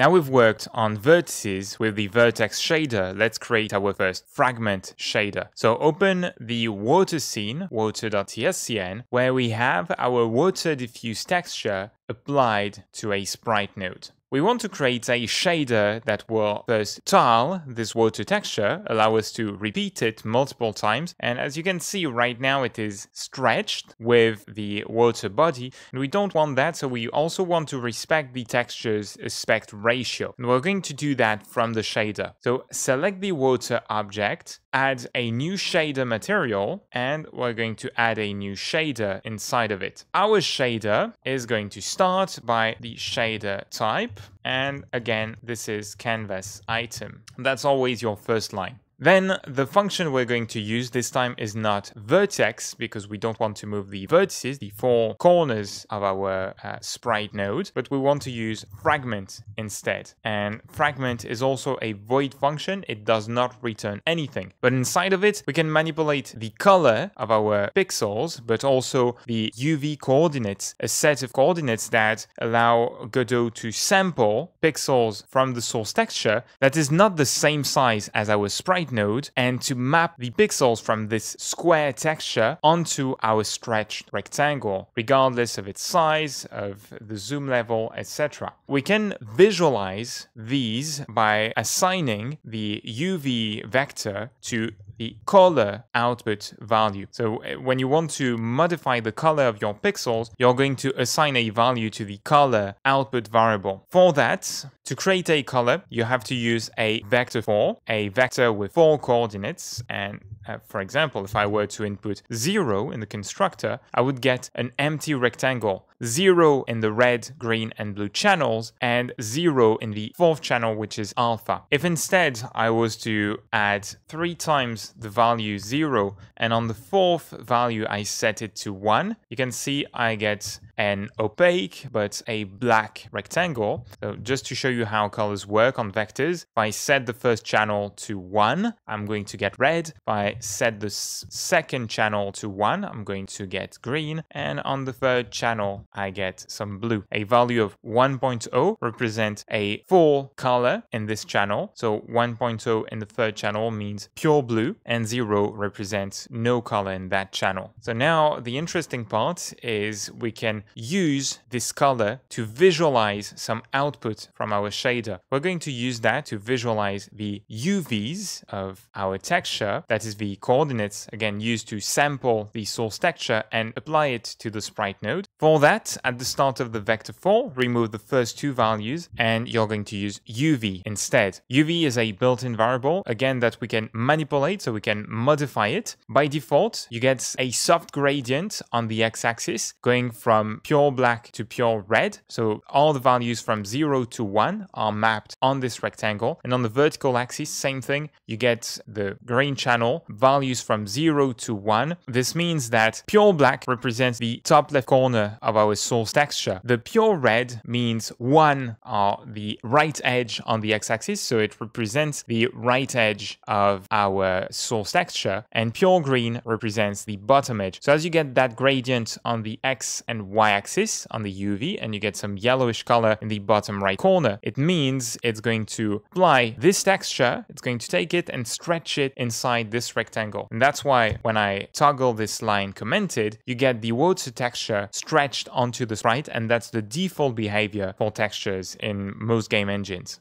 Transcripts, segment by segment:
Now we've worked on vertices with the vertex shader, let's create our first fragment shader. So open the water scene, water.tscn, where we have our water diffuse texture applied to a sprite node. We want to create a shader that will first tile this water texture, allow us to repeat it multiple times, and as you can see right now it is stretched with the water body, and we don't want that, so we also want to respect the texture's aspect ratio, and we're going to do that from the shader. So select the water object, add a new shader material, and we're going to add a new shader inside of it. Our shader is going to start by the shader type, and again, this is canvas item. That's always your first line. Then the function we're going to use this time is not vertex because we don't want to move the vertices, the four corners of our uh, sprite node, but we want to use fragment instead. And fragment is also a void function. It does not return anything, but inside of it, we can manipulate the color of our pixels, but also the UV coordinates, a set of coordinates that allow Godot to sample pixels from the source texture that is not the same size as our sprite node and to map the pixels from this square texture onto our stretched rectangle, regardless of its size, of the zoom level, etc. We can visualize these by assigning the UV vector to the color output value. So uh, when you want to modify the color of your pixels, you're going to assign a value to the color output variable. For that, to create a color, you have to use a vector for, a vector with four coordinates, and uh, for example, if I were to input 0 in the constructor, I would get an empty rectangle. 0 in the red, green and blue channels and 0 in the fourth channel which is alpha. If instead I was to add 3 times the value 0 and on the fourth value I set it to 1, you can see I get an opaque but a black rectangle. So just to show you how colors work on vectors, if I set the first channel to 1, I'm going to get red. If I set the second channel to 1, I'm going to get green. And on the third channel, I get some blue. A value of 1.0 represents a full color in this channel. So 1.0 in the third channel means pure blue and 0 represents no color in that channel. So now the interesting part is we can use this color to visualize some output from our shader. We're going to use that to visualize the UVs of our texture, that is the coordinates, again, used to sample the source texture and apply it to the sprite node. For that, at the start of the vector 4, remove the first two values and you're going to use UV instead. UV is a built-in variable, again, that we can manipulate, so we can modify it. By default, you get a soft gradient on the x-axis going from pure black to pure red. So all the values from 0 to 1 are mapped on this rectangle. And on the vertical axis, same thing, you get the green channel, values from 0 to 1. This means that pure black represents the top left corner of our source texture. The pure red means 1 are the right edge on the x-axis, so it represents the right edge of our source texture, and pure green represents the bottom edge. So as you get that gradient on the x and y y-axis on the UV and you get some yellowish color in the bottom right corner. It means it's going to apply this texture, it's going to take it and stretch it inside this rectangle. And that's why when I toggle this line commented, you get the water texture stretched onto the sprite and that's the default behavior for textures in most game engines.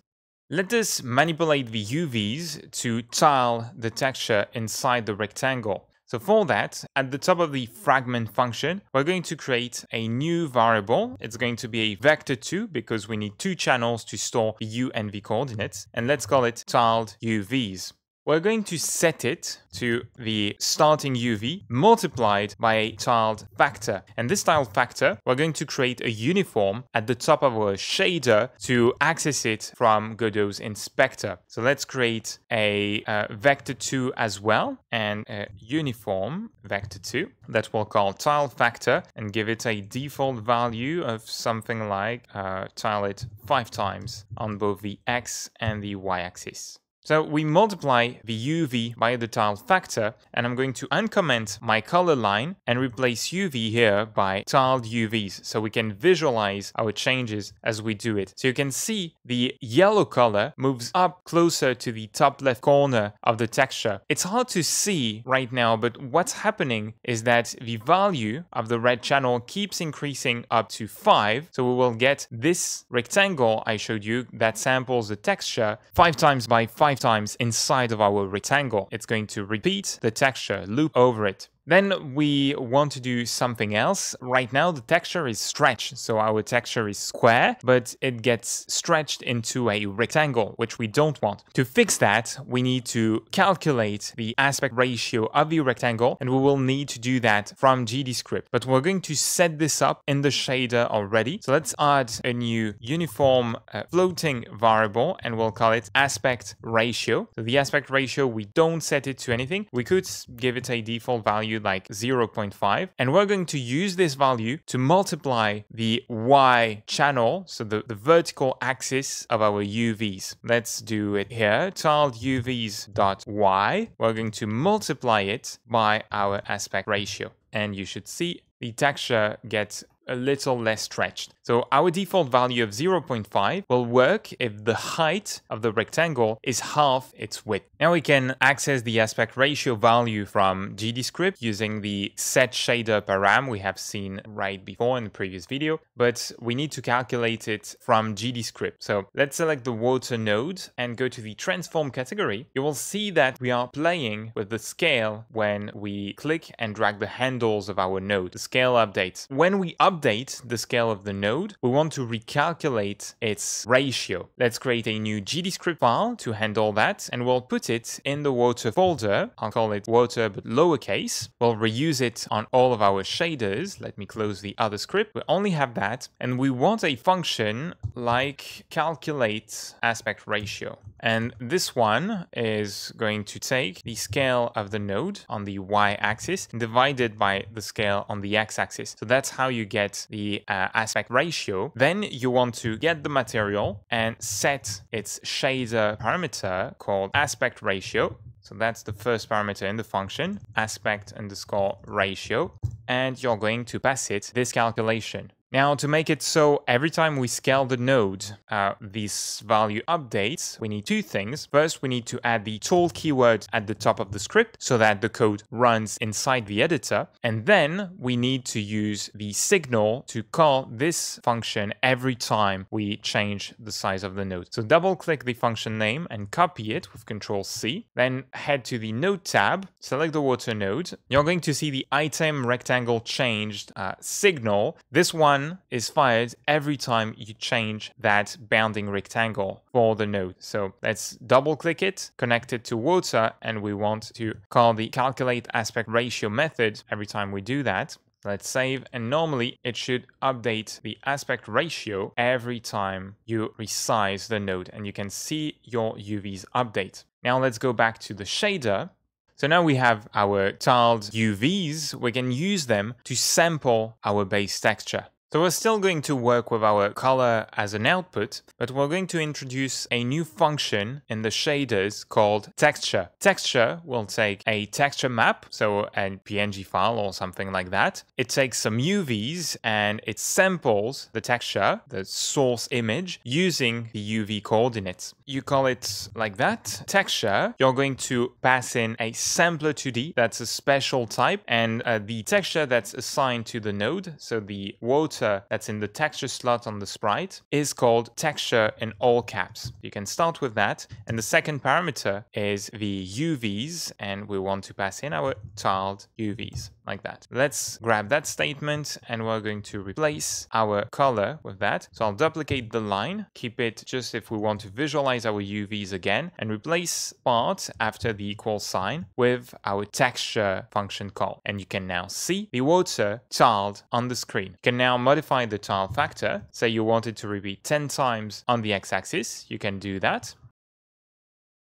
Let us manipulate the UVs to tile the texture inside the rectangle. So for that, at the top of the fragment function, we're going to create a new variable. It's going to be a vector2 because we need two channels to store the u and v coordinates. And let's call it tiled uvs. We're going to set it to the starting UV multiplied by a tiled factor. And this tiled factor, we're going to create a uniform at the top of our shader to access it from Godot's inspector. So let's create a uh, vector2 as well and a uniform vector2 that we'll call tile factor and give it a default value of something like uh, tile it five times on both the x and the y axis. So we multiply the UV by the tile factor, and I'm going to uncomment my color line and replace UV here by tiled UVs, so we can visualize our changes as we do it. So you can see the yellow color moves up closer to the top left corner of the texture. It's hard to see right now, but what's happening is that the value of the red channel keeps increasing up to 5, so we will get this rectangle I showed you that samples the texture 5 times by 5 times inside of our rectangle. It's going to repeat the texture, loop over it. Then we want to do something else. Right now the texture is stretched, so our texture is square, but it gets stretched into a rectangle, which we don't want. To fix that, we need to calculate the aspect ratio of the rectangle, and we will need to do that from GDScript. But we're going to set this up in the shader already. So let's add a new uniform uh, floating variable, and we'll call it aspect ratio. So the aspect ratio, we don't set it to anything. We could give it a default value like 0.5. And we're going to use this value to multiply the Y channel, so the, the vertical axis of our UVs. Let's do it here, tiled UVs dot Y. We're going to multiply it by our aspect ratio. And you should see the texture gets a little less stretched. So our default value of 0.5 will work if the height of the rectangle is half its width. Now we can access the aspect ratio value from GDScript using the set shader param we have seen right before in the previous video, but we need to calculate it from GDScript. So let's select the water node and go to the transform category. You will see that we are playing with the scale when we click and drag the handles of our node. The scale updates. When we update update the scale of the node, we want to recalculate its ratio. Let's create a new GDScript file to handle that, and we'll put it in the water folder. I'll call it water but lowercase. We'll reuse it on all of our shaders. Let me close the other script. We only have that, and we want a function like calculate aspect ratio. And this one is going to take the scale of the node on the y-axis divided by the scale on the x-axis. So that's how you get set the uh, aspect ratio. Then you want to get the material and set its shader parameter called aspect ratio. So that's the first parameter in the function, aspect underscore ratio, and you're going to pass it this calculation. Now to make it so every time we scale the node, uh, this value updates, we need two things. First, we need to add the tool keyword at the top of the script so that the code runs inside the editor. And then we need to use the signal to call this function every time we change the size of the node. So double click the function name and copy it with control C. Then head to the node tab, select the water node. You're going to see the item rectangle changed uh, signal. This one 1 is fired every time you change that bounding rectangle for the node. So let's double click it, connect it to water, and we want to call the calculate aspect ratio method every time we do that. Let's save and normally it should update the aspect ratio every time you resize the node and you can see your UVs update. Now let's go back to the shader so now we have our tiled UVs, we can use them to sample our base texture. So we're still going to work with our color as an output, but we're going to introduce a new function in the shaders called texture. Texture will take a texture map, so a PNG file or something like that. It takes some UVs and it samples the texture, the source image, using the UV coordinates. You call it like that, texture. You're going to pass in a sampler 2D, that's a special type, and uh, the texture that's assigned to the node, so the water filter that's in the texture slot on the sprite is called texture in all caps. You can start with that. And the second parameter is the UVs, and we want to pass in our tiled UVs like that. Let's grab that statement and we're going to replace our color with that. So I'll duplicate the line, keep it just if we want to visualize our UVs again and replace part after the equal sign with our texture function call. And you can now see the water tiled on the screen. You can now modify the tile factor. Say you wanted to repeat 10 times on the x-axis, you can do that.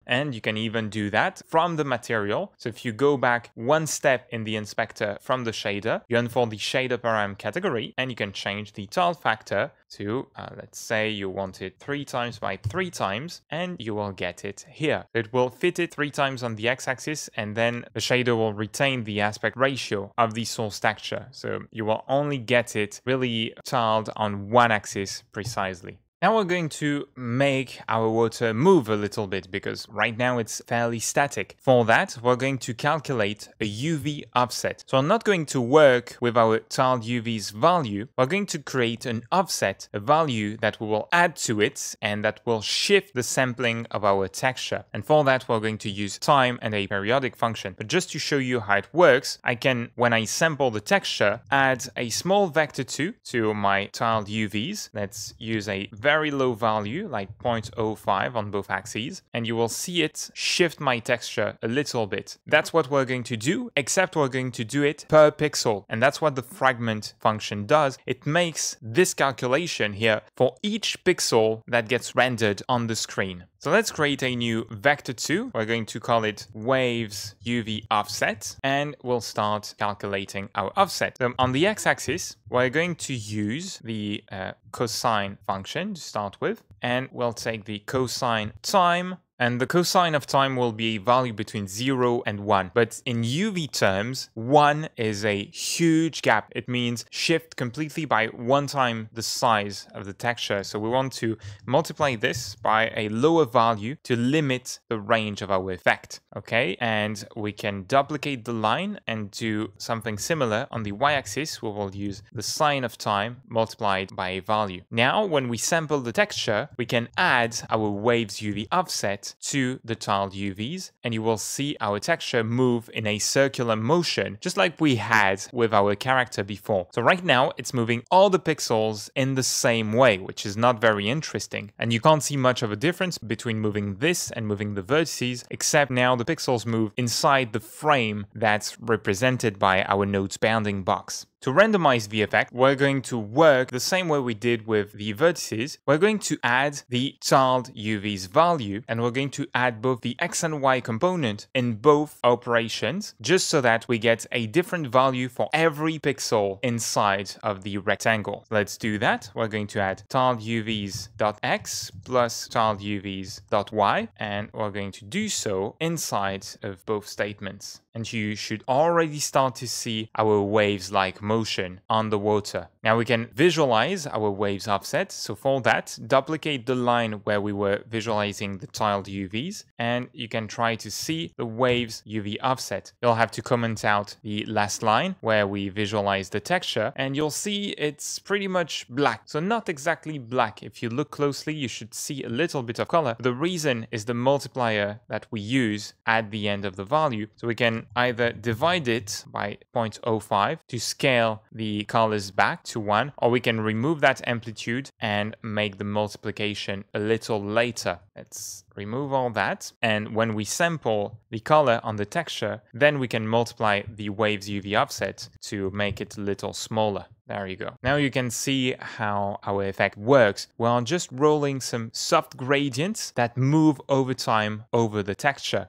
And you can even do that from the material. So if you go back one step in the inspector from the shader, you unfold the shader param category and you can change the tile factor to, uh, let's say you want it three times by three times and you will get it here. It will fit it three times on the x-axis and then the shader will retain the aspect ratio of the source texture. So you will only get it really tiled on one axis precisely. Now we're going to make our water move a little bit because right now it's fairly static. For that, we're going to calculate a UV offset. So I'm not going to work with our tiled UV's value. We're going to create an offset, a value that we will add to it and that will shift the sampling of our texture. And for that, we're going to use time and a periodic function. But just to show you how it works, I can, when I sample the texture, add a small vector 2 to my tiled UVs. Let's use a very very low value, like 0.05 on both axes, and you will see it shift my texture a little bit. That's what we're going to do, except we're going to do it per pixel. And that's what the fragment function does. It makes this calculation here for each pixel that gets rendered on the screen. So let's create a new vector 2. We're going to call it waves UV offset, and we'll start calculating our offset. So on the x-axis, we're going to use the uh, cosine function to start with, and we'll take the cosine time and the cosine of time will be a value between 0 and 1. But in UV terms, 1 is a huge gap. It means shift completely by one time the size of the texture. So we want to multiply this by a lower value to limit the range of our effect. Okay, and we can duplicate the line and do something similar. On the y-axis, we will use the sine of time multiplied by a value. Now, when we sample the texture, we can add our wave's UV offset set to the tiled UVs and you will see our texture move in a circular motion, just like we had with our character before. So right now it's moving all the pixels in the same way, which is not very interesting. And you can't see much of a difference between moving this and moving the vertices, except now the pixels move inside the frame that's represented by our node's bounding box. To randomize the effect, we're going to work the same way we did with the vertices. We're going to add the child UV's value, and we're going to add both the X and Y component in both operations, just so that we get a different value for every pixel inside of the rectangle. Let's do that. We're going to add tiled UVs dot X plus tiled UVs dot Y, and we're going to do so inside of both statements. And you should already start to see our waves-like motion motion on the water. Now we can visualize our waves offset. So for that, duplicate the line where we were visualizing the tiled UVs, and you can try to see the waves UV offset. You'll have to comment out the last line where we visualize the texture, and you'll see it's pretty much black. So not exactly black. If you look closely, you should see a little bit of color. The reason is the multiplier that we use at the end of the value. So we can either divide it by 0.05 to scale scale the colors back to one, or we can remove that amplitude and make the multiplication a little later. Let's remove all that. And when we sample the color on the texture, then we can multiply the wave's UV offset to make it a little smaller. There you go. Now you can see how our effect works. We are just rolling some soft gradients that move over time over the texture.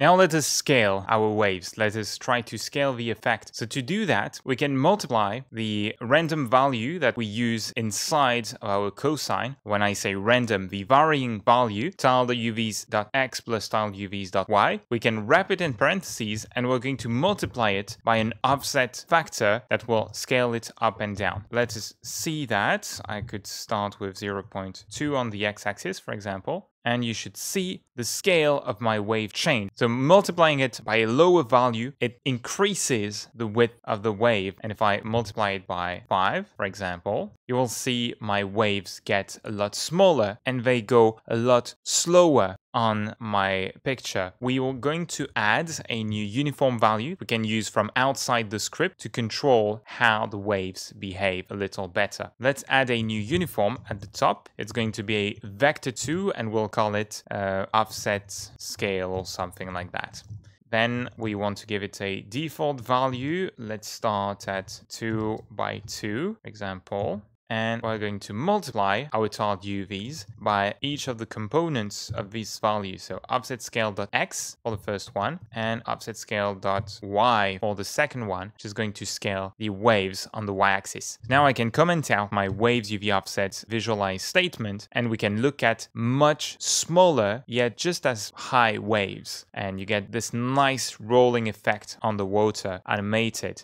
Now let us scale our waves. Let us try to scale the effect. So to do that, we can multiply the random value that we use inside our cosine. When I say random, the varying value, tildeuvs.x plus tildeuvs.y, we can wrap it in parentheses and we're going to multiply it by an offset factor that will scale it up and down. Let us see that. I could start with 0.2 on the x-axis, for example and you should see the scale of my wave change. So multiplying it by a lower value, it increases the width of the wave. And if I multiply it by 5, for example, you will see my waves get a lot smaller and they go a lot slower on my picture. We are going to add a new uniform value we can use from outside the script to control how the waves behave a little better. Let's add a new uniform at the top. It's going to be a vector2 and we'll call it uh, offset scale or something like that. Then we want to give it a default value. Let's start at 2 by 2, example and we're going to multiply our tiled UVs by each of the components of these values. So offset scale.x for the first one and offset scale.y for the second one, which is going to scale the waves on the y-axis. Now I can comment out my waves UV offsets visualize statement and we can look at much smaller yet just as high waves and you get this nice rolling effect on the water animated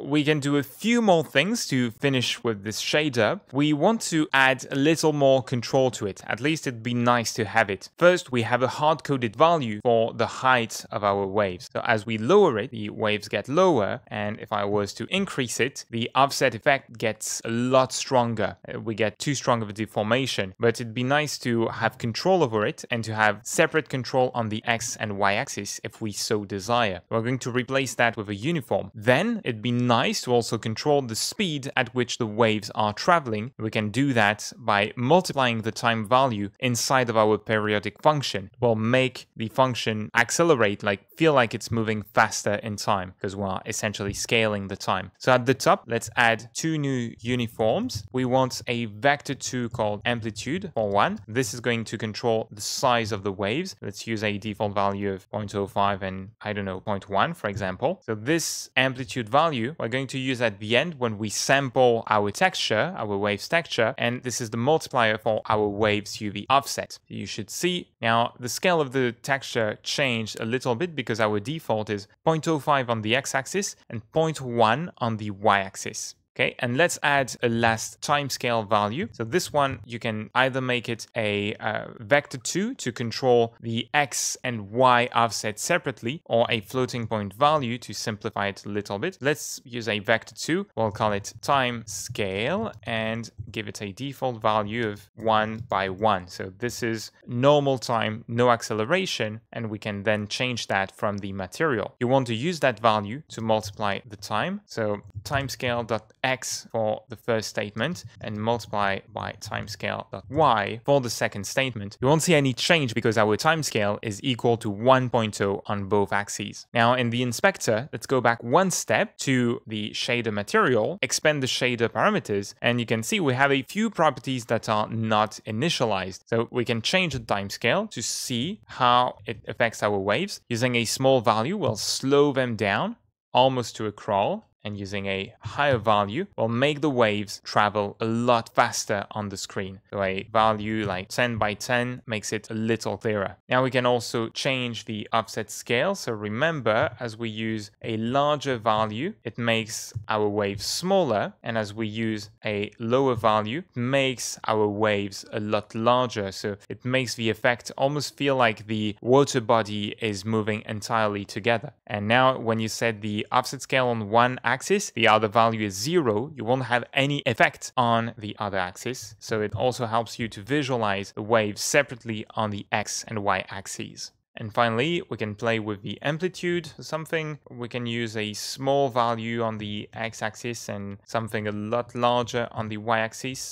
we can do a few more things to finish with this shader. We want to add a little more control to it, at least it'd be nice to have it. First, we have a hard-coded value for the height of our waves. So as we lower it, the waves get lower, and if I was to increase it, the offset effect gets a lot stronger. Uh, we get too strong of a deformation, but it'd be nice to have control over it and to have separate control on the x and y axis if we so desire. We're going to replace that with a uniform. Then it'd be nice to also control the speed at which the waves are traveling. We can do that by multiplying the time value inside of our periodic function. We'll make the function accelerate, like feel like it's moving faster in time because we're essentially scaling the time. So at the top, let's add two new uniforms. We want a vector 2 called amplitude for one. This is going to control the size of the waves. Let's use a default value of 0.05 and I don't know, 0.1, for example. So this amplitude value we're going to use at the end when we sample our texture, our waves texture, and this is the multiplier for our waves UV offset. You should see now the scale of the texture changed a little bit because our default is 0.05 on the x-axis and 0.1 on the y-axis. Okay, and let's add a last timescale value. So this one, you can either make it a uh, vector2 to control the x and y offset separately, or a floating point value to simplify it a little bit. Let's use a vector2, we'll call it time scale, and give it a default value of 1 by 1. So this is normal time, no acceleration, and we can then change that from the material. You want to use that value to multiply the time. So timescale.x x for the first statement and multiply by timescale y for the second statement, you won't see any change because our timescale is equal to 1.0 on both axes. Now in the inspector, let's go back one step to the shader material, expand the shader parameters, and you can see we have a few properties that are not initialized. So we can change the timescale to see how it affects our waves. Using a small value, we'll slow them down almost to a crawl and using a higher value will make the waves travel a lot faster on the screen. So a value like 10 by 10 makes it a little clearer. Now we can also change the offset scale. So remember, as we use a larger value, it makes our waves smaller. And as we use a lower value, makes our waves a lot larger. So it makes the effect almost feel like the water body is moving entirely together. And now when you set the offset scale on one axis, axis, the other value is zero, you won't have any effect on the other axis. So it also helps you to visualize the waves separately on the x and y axes. And finally, we can play with the amplitude something. We can use a small value on the x-axis and something a lot larger on the y-axis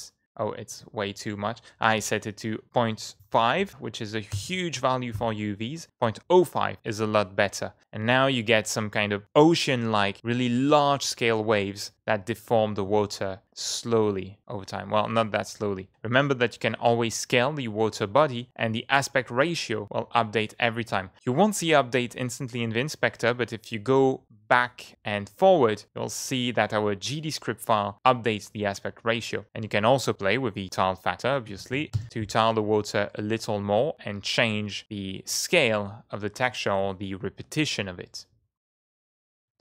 oh, it's way too much. I set it to 0.5, which is a huge value for UVs. 0.05 is a lot better. And now you get some kind of ocean-like, really large-scale waves that deform the water slowly over time. Well, not that slowly. Remember that you can always scale the water body and the aspect ratio will update every time. You won't see update instantly in the inspector, but if you go back and forward, you'll see that our GDScript file updates the aspect ratio. And you can also play with the tile factor, obviously, to tile the water a little more and change the scale of the texture or the repetition of it.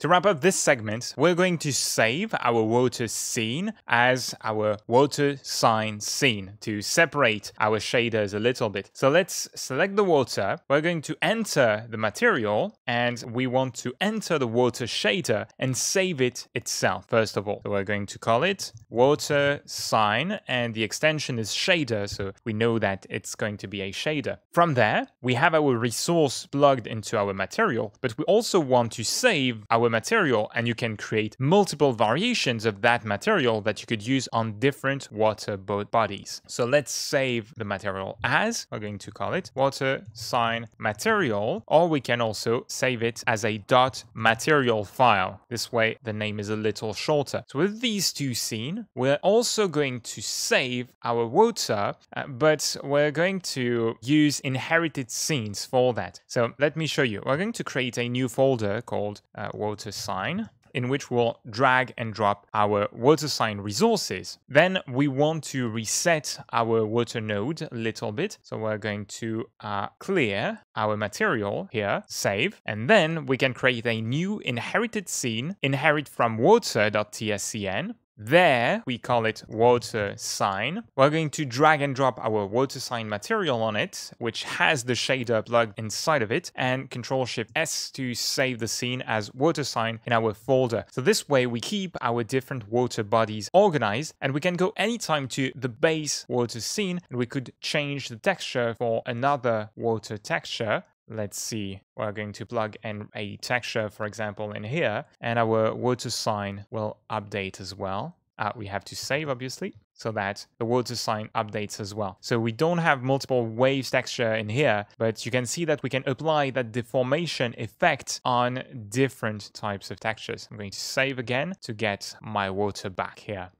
To wrap up this segment, we're going to save our water scene as our water sign scene to separate our shaders a little bit. So let's select the water, we're going to enter the material, and we want to enter the water shader and save it itself, first of all. So we're going to call it water sign, and the extension is shader, so we know that it's going to be a shader. From there, we have our resource plugged into our material, but we also want to save our material and you can create multiple variations of that material that you could use on different water boat bodies. So let's save the material as, we're going to call it water sign material, or we can also save it as a dot material file. This way the name is a little shorter. So with these two scenes, we're also going to save our water, uh, but we're going to use inherited scenes for that. So let me show you. We're going to create a new folder called uh, water water sign in which we'll drag and drop our water sign resources. Then we want to reset our water node a little bit. So we're going to uh, clear our material here, save, and then we can create a new inherited scene, inherit from water.tscn, there, we call it water sign. We're going to drag and drop our water sign material on it, which has the shader plugged inside of it, and Control Shift S to save the scene as water sign in our folder. So this way we keep our different water bodies organized, and we can go anytime to the base water scene, and we could change the texture for another water texture let's see, we're going to plug in a texture, for example, in here, and our water sign will update as well. Uh, we have to save, obviously, so that the water sign updates as well. So we don't have multiple waves texture in here, but you can see that we can apply that deformation effect on different types of textures. I'm going to save again to get my water back here.